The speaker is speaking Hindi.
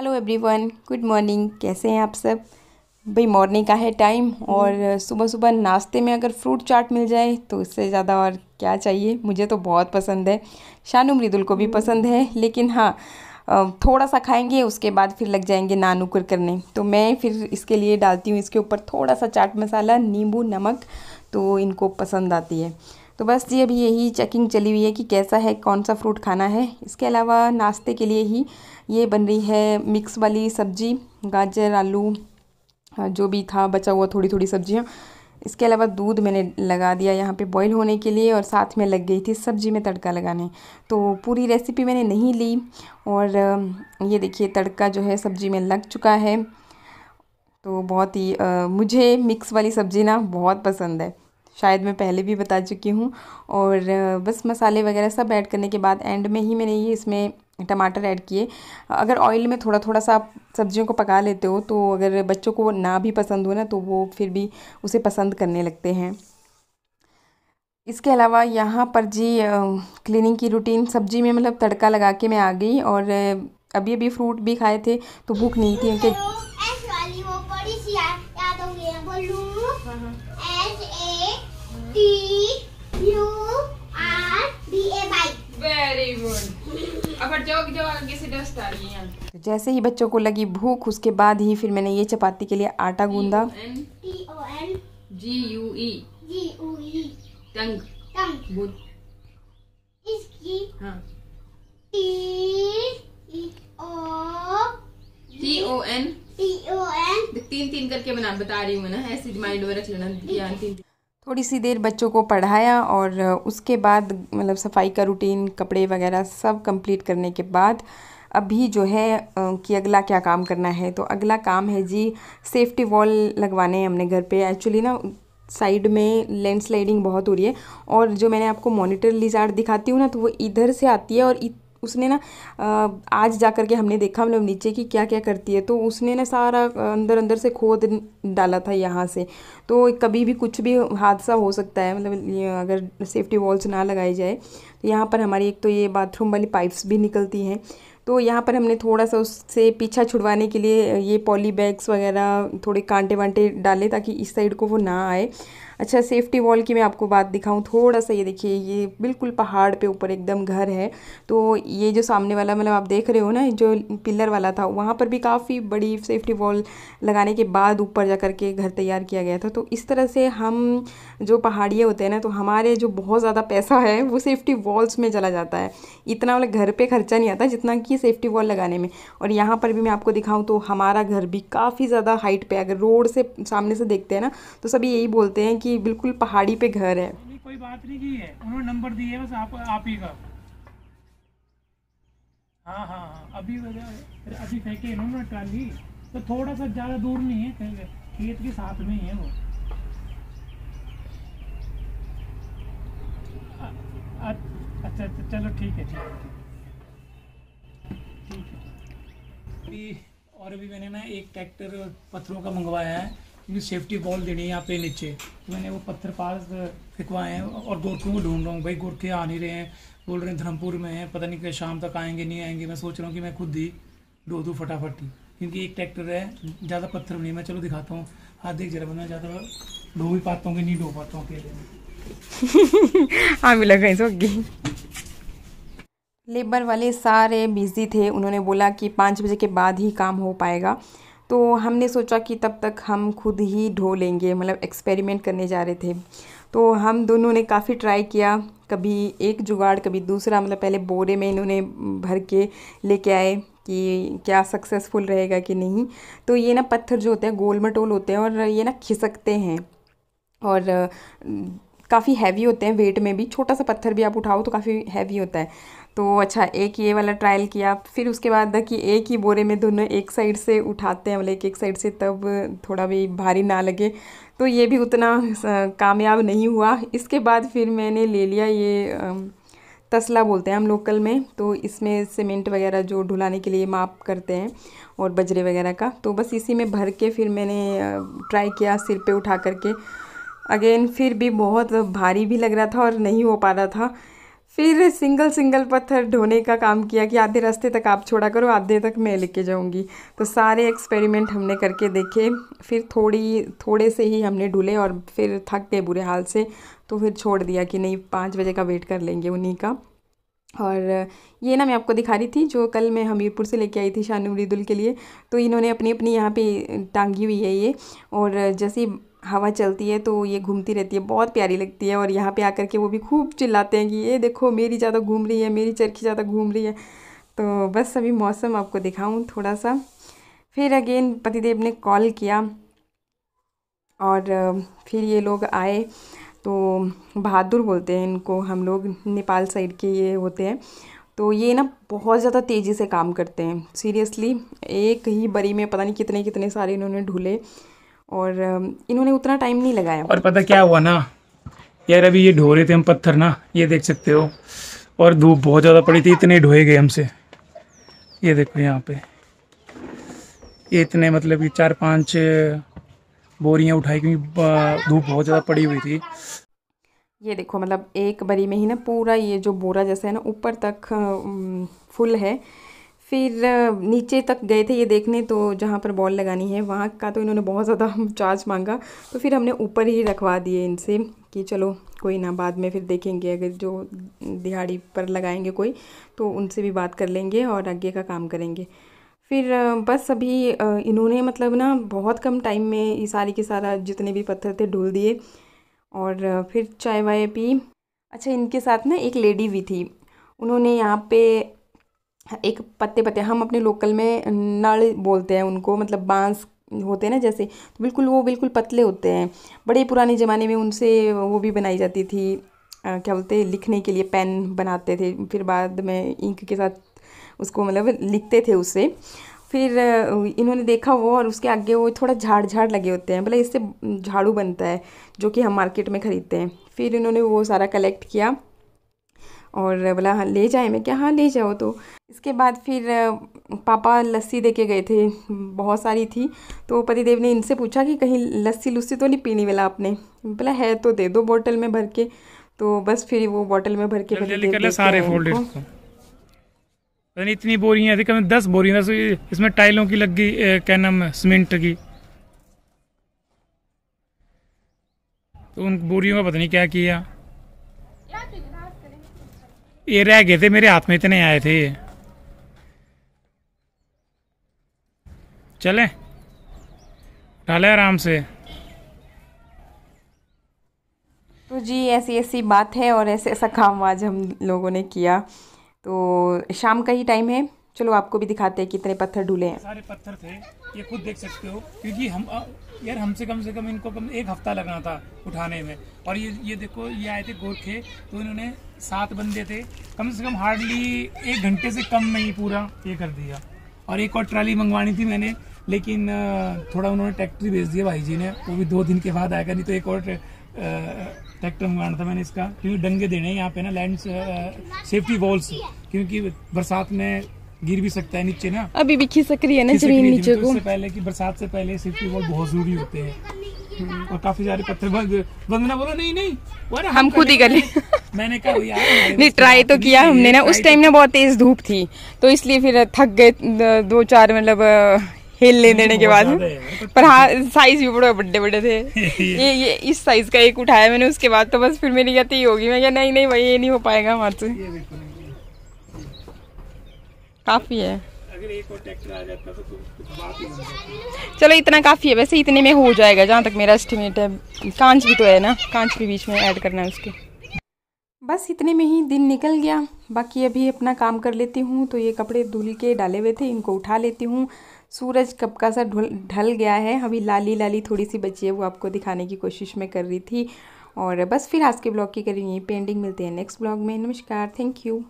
हेलो एवरीवन गुड मॉर्निंग कैसे हैं आप सब भाई मॉर्निंग का है टाइम और सुबह सुबह नाश्ते में अगर फ्रूट चाट मिल जाए तो इससे ज़्यादा और क्या चाहिए मुझे तो बहुत पसंद है शानू मृदुल को भी hmm. पसंद है लेकिन हाँ थोड़ा सा खाएंगे उसके बाद फिर लग जाएंगे नान उकर करने तो मैं फिर इसके लिए डालती हूँ इसके ऊपर थोड़ा सा चाट मसाला नींबू नमक तो इनको पसंद आती है तो बस जी अभी यही चेकिंग चली हुई है कि कैसा है कौन सा फ्रूट खाना है इसके अलावा नाश्ते के लिए ही ये बन रही है मिक्स वाली सब्जी गाजर आलू जो भी था बचा हुआ थोड़ी थोड़ी सब्जियाँ इसके अलावा दूध मैंने लगा दिया यहाँ पे बॉईल होने के लिए और साथ में लग गई थी सब्जी में तड़का लगाने तो पूरी रेसिपी मैंने नहीं ली और ये देखिए तड़का जो है सब्जी में लग चुका है तो बहुत ही मुझे मिक्स वाली सब्ज़ी ना बहुत पसंद है शायद मैं पहले भी बता चुकी हूँ और बस मसाले वगैरह सब ऐड करने के बाद एंड में ही मैंने ये इसमें टमाटर ऐड किए अगर ऑयल में थोड़ा थोड़ा सा आप सब्जियों को पका लेते हो तो अगर बच्चों को ना भी पसंद हो ना तो वो फिर भी उसे पसंद करने लगते हैं इसके अलावा यहाँ पर जी क्लीनिंग की रूटीन सब्जी में मतलब तड़का लगा के मैं आ गई और अभी अभी फ्रूट भी खाए थे तो भूख नहीं थी क्योंकि U R D A Y तो जैसे ही बच्चों को लगी भूख उसके बाद ही फिर मैंने ये चपाती के लिए आटा गूंदा ओ जी तीन तीन करके बना बता रही हूँ ना ऐसे माइंड में रख लेना तीन थोड़ी सी देर बच्चों को पढ़ाया और उसके बाद मतलब सफाई का रूटीन कपड़े वगैरह सब कंप्लीट करने के बाद अभी जो है कि अगला क्या काम करना है तो अगला काम है जी सेफ्टी वॉल लगवाने हैं हमने घर पे एक्चुअली ना साइड में लैंडस्लाइडिंग बहुत हो रही है और जो मैंने आपको मॉनिटर लिजार्ड दिखाती हूँ ना तो वो इधर से आती है और उसने ना आज जा करके हमने देखा मतलब नीचे की क्या क्या करती है तो उसने ना सारा अंदर अंदर से खोद डाला था यहाँ से तो कभी भी कुछ भी हादसा हो सकता है मतलब अगर सेफ्टी वॉल्स ना लगाई जाए तो यहाँ पर हमारी एक तो ये बाथरूम वाली पाइप्स भी निकलती हैं तो यहाँ पर हमने थोड़ा सा उससे पीछा छुड़वाने के लिए ये पॉली बैग्स वगैरह थोड़े कांटे वांटे डाले ताकि इस साइड को वो ना आए अच्छा सेफ्टी वॉल की मैं आपको बात दिखाऊँ थोड़ा सा ये देखिए ये बिल्कुल पहाड़ पे ऊपर एकदम घर है तो ये जो सामने वाला मतलब आप देख रहे हो ना जो पिलर वाला था वहाँ पर भी काफ़ी बड़ी सेफ्टी वॉल लगाने के बाद ऊपर जा कर के घर तैयार किया गया था तो इस तरह से हम जो पहाड़िए होते हैं ना तो हमारे जो बहुत ज़्यादा पैसा है वो सेफ्टी वॉल्स में चला जाता है इतना मतलब घर पर खर्चा नहीं आता जितना कि सेफ्टी वॉल लगाने में और यहाँ पर भी मैं आपको दिखाऊँ तो हमारा घर भी काफ़ी ज़्यादा हाइट पर अगर रोड से सामने से देखते हैं ना तो सभी यही बोलते हैं कि कि बिल्कुल पहाड़ी पे घर है कोई बात नहीं की है उन्होंने नंबर दिए बस आप आप ही का हाँ हाँ हाँ अभी वजह अभी फेंके इन्होंने ट्राली तो थोड़ा सा ज़्यादा दूर नहीं है कहीं खेत के साथ में ही है वो अच्छा अच्छा चलो ठीक है ठीक है ठीक है अभी और अभी मैंने ना एक ट्रैक्टर पत्थरों का मंगवाया है क्योंकि सेफ्टी बॉल देनी है यहाँ पे नीचे तो मैंने वो पत्थर पास फिकवाए हैं और गोरखों को ढूंढ रहा हूँ भाई गोरखे आ नहीं रहे हैं बोल रहे हैं धर्मपुर में हैं पता नहीं क्या शाम तक आएंगे नहीं आएंगे मैं सोच रहा हूँ कि मैं खुद ही डो दूँ फटाफट ही क्योंकि एक ट्रैक्टर है ज़्यादा पत्थर नहीं मैं चलो दिखाता हूँ हाथ देख जरा बना ज़्यादा डो भी पाता हूँ कि नहीं डो पाता हूँ अकेले हाँ मिला कहीं से लेबर वाले सारे बिज़ी थे उन्होंने बोला कि पाँच बजे के बाद ही काम हो पाएगा तो हमने सोचा कि तब तक हम खुद ही ढो लेंगे मतलब एक्सपेरिमेंट करने जा रहे थे तो हम दोनों ने काफ़ी ट्राई किया कभी एक जुगाड़ कभी दूसरा मतलब पहले बोरे में इन्होंने भर के लेके आए कि क्या सक्सेसफुल रहेगा कि नहीं तो ये ना पत्थर जो होते हैं गोल मटोल होते हैं और ये ना खिसकते हैं और काफ़ी हैवी होते हैं वेट में भी छोटा सा पत्थर भी आप उठाओ तो काफ़ी हैवी होता है तो अच्छा एक ये वाला ट्रायल किया फिर उसके बाद कि एक ही बोरे में दोनों एक साइड से उठाते हैं मतलब एक साइड से तब थोड़ा भी भारी ना लगे तो ये भी उतना कामयाब नहीं हुआ इसके बाद फिर मैंने ले लिया ये तसला बोलते हैं हम लोकल में तो इसमें सीमेंट वगैरह जो ढुलाने के लिए माप करते हैं और बजरे वगैरह का तो बस इसी में भर के फिर मैंने ट्राई किया सिर पे उठा करके अगेन फिर भी बहुत भारी भी लग रहा था और नहीं हो पा रहा था फिर सिंगल सिंगल पत्थर ढोने का काम किया कि आधे रास्ते तक आप छोड़ा करो आधे तक मैं लेके जाऊंगी तो सारे एक्सपेरिमेंट हमने करके देखे फिर थोड़ी थोड़े से ही हमने ढूले और फिर थक गए बुरे हाल से तो फिर छोड़ दिया कि नहीं पाँच बजे का वेट कर लेंगे उन्हीं का और ये ना मैं आपको दिखा रही थी जो कल मैं हमीरपुर से लेके आई थी शानूरीदुल के लिए तो इन्होंने अपनी अपनी यहाँ पे टांगी हुई है ये और जैसे हवा चलती है तो ये घूमती रहती है बहुत प्यारी लगती है और यहाँ पे आकर के वो भी खूब चिल्लाते हैं कि ये देखो मेरी ज़्यादा घूम रही है मेरी चरखी ज़्यादा घूम रही है तो बस अभी मौसम आपको दिखाऊँ थोड़ा सा फिर अगेन पतिदेव ने कॉल किया और फिर ये लोग आए तो बहादुर बोलते हैं इनको हम लोग नेपाल साइड के ये होते हैं तो ये ना बहुत ज़्यादा तेज़ी से काम करते हैं सीरियसली एक ही बरी में पता नहीं कितने कितने सारे इन्होंने ढूले और इन्होंने उतना टाइम नहीं लगाया और पता क्या हुआ ना यार अभी ये ढो रहे थे हम पत्थर ना ये देख सकते हो और धूप बहुत ज़्यादा पड़ी थी इतने ढोए गए हमसे ये देखो यहाँ पे ये इतने मतलब कि चार पांच बोरियाँ उठाई क्योंकि धूप बहुत ज़्यादा पड़ी हुई थी ये देखो मतलब एक बरी में ही ना पूरा ये जो बोरा जैसा है ना ऊपर तक फुल है फिर नीचे तक गए थे ये देखने तो जहाँ पर बॉल लगानी है वहाँ का तो इन्होंने बहुत ज़्यादा चार्ज मांगा तो फिर हमने ऊपर ही रखवा दिए इनसे कि चलो कोई ना बाद में फिर देखेंगे अगर जो दिहाड़ी पर लगाएंगे कोई तो उनसे भी बात कर लेंगे और आगे का काम करेंगे फिर बस अभी इन्होंने मतलब ना बहुत कम टाइम में ये सारी के सारा जितने भी पत्थर थे ढूल दिए और फिर चाय वाय पी अच्छा इनके साथ ना एक लेडी भी थी उन्होंने यहाँ पे एक पत्ते पत्ते हम अपने लोकल में नल बोलते हैं उनको मतलब बांस होते हैं ना जैसे तो बिल्कुल वो बिल्कुल पतले होते हैं बड़े पुराने ज़माने में उनसे वो भी बनाई जाती थी आ, क्या बोलते लिखने के लिए पेन बनाते थे फिर बाद में इंक के साथ उसको मतलब लिखते थे उससे फिर इन्होंने देखा वो और उसके आगे वो थोड़ा झाड़ झाड़ लगे होते हैं भले इससे झाड़ू बनता है जो कि हम मार्केट में ख़रीदते हैं फिर इन्होंने वो सारा कलेक्ट किया और बोला हाँ ले जाए मैं क्या हाँ ले जाओ तो इसके बाद फिर पापा लस्सी दे के गए थे बहुत सारी थी तो पतिदेव ने इनसे पूछा कि कहीं लस्सी लुस्सी तो नहीं पीनी वाला आपने बोला है तो दे दो बोतल में भर के तो बस फिर वो बोतल में भर के सारे फोल्डेड इतनी बोरियाँ थी कम दस बोरियां दस इसमें टाइलों की लग गई क्या नाम सीमेंट की तो उन बोरियों का पता नहीं क्या किया ये रह गए थे मेरे हाथ में इतने आए थे चले डाले आराम से तो जी ऐसी ऐसी बात है और ऐसे ऐसा काम आज हम लोगों ने किया तो शाम का ही टाइम है चलो आपको भी दिखाते हैं कितने पत्थर ढूले हैं सारे पत्थर थे ये खुद देख सकते हो क्योंकि हम यार हमसे कम से कम इनको कम एक हफ्ता लगना था उठाने में और ये ये देखो ये आए थे गोरखे तो इन्होंने सात बंदे थे कम से कम हार्डली एक घंटे से कम में पूरा ये कर दिया और एक और ट्राली मंगवानी थी मैंने लेकिन थोड़ा उन्होंने ट्रैक्टर भेज दिया भाई जी ने वो भी दो दिन के बाद आएगा नहीं तो एक और ट्रैक्टर मंगवाना था मैंने इसका क्योंकि डंगे देने हैं यहाँ पे ना लैंड सेफ्टी वॉल्स क्योंकि बरसात में गिर भी सकता है नीचे ना अभी भी खिसक रही है ना जमीन नीचे को पहले की बरसात से पहले सेफ्टी वॉल बहुत जरूरी होते हैं और काफी सारे पत्थर बंद बंदना बोलो नहीं नहीं हम खुद ही कर मैंने कहा यार नहीं ट्राई तो किया हमने ना उस टाइम तो ना बहुत तेज धूप थी तो इसलिए फिर थक गए दो चार मतलब हिल ले देने के बाद पर हाँ साइज भी बड़े बड़े बड़े थे ये ये इस साइज का एक उठाया मैंने उसके बाद तो बस फिर मेरी गति होगी मैं क्या नहीं नहीं भाई ये नहीं हो पाएगा हमारे से काफ़ी है तो चलो इतना काफ़ी है वैसे इतने में हो जाएगा जहाँ तक मेरा एस्टिमेट है कांच भी तो है ना कांच भी बीच में ऐड करना है उसके बस इतने में ही दिन निकल गया बाकी अभी अपना काम कर लेती हूँ तो ये कपड़े धुल के डाले हुए थे इनको उठा लेती हूँ सूरज कब का सा ढल गया है अभी लाली लाली थोड़ी सी बची है वो आपको दिखाने की कोशिश मैं कर रही थी और बस फिर आज के ब्लॉग की करेंगे पेंडिंग मिलते हैं नेक्स्ट ब्लॉग में नमस्कार थैंक यू